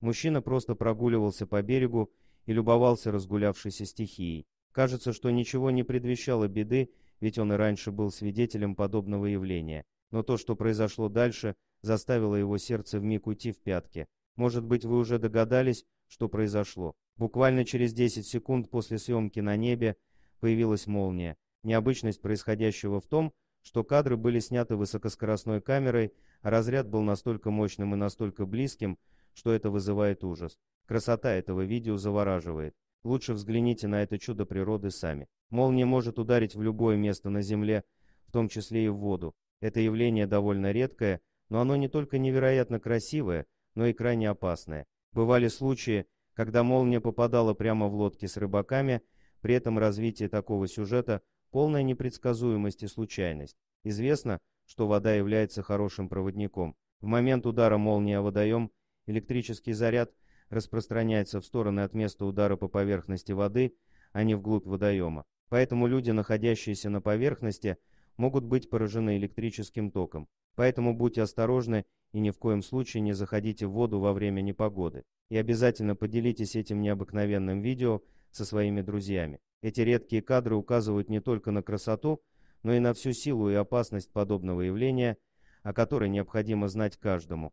Мужчина просто прогуливался по берегу и любовался разгулявшейся стихией. Кажется, что ничего не предвещало беды, ведь он и раньше был свидетелем подобного явления. Но то, что произошло дальше, заставило его сердце вмиг уйти в пятки. Может быть, вы уже догадались, что произошло. Буквально через 10 секунд после съемки на небе появилась молния. Необычность происходящего в том, что кадры были сняты высокоскоростной камерой, а разряд был настолько мощным и настолько близким, что это вызывает ужас. Красота этого видео завораживает. Лучше взгляните на это чудо природы сами. Молния может ударить в любое место на Земле, в том числе и в воду. Это явление довольно редкое, но оно не только невероятно красивое, но и крайне опасное. Бывали случаи, когда молния попадала прямо в лодки с рыбаками, при этом развитие такого сюжета – полная непредсказуемость и случайность. Известно, что вода является хорошим проводником. В момент удара молнии о водоем Электрический заряд распространяется в стороны от места удара по поверхности воды, а не вглубь водоема. Поэтому люди, находящиеся на поверхности, могут быть поражены электрическим током. Поэтому будьте осторожны и ни в коем случае не заходите в воду во время непогоды. И обязательно поделитесь этим необыкновенным видео со своими друзьями. Эти редкие кадры указывают не только на красоту, но и на всю силу и опасность подобного явления, о которой необходимо знать каждому.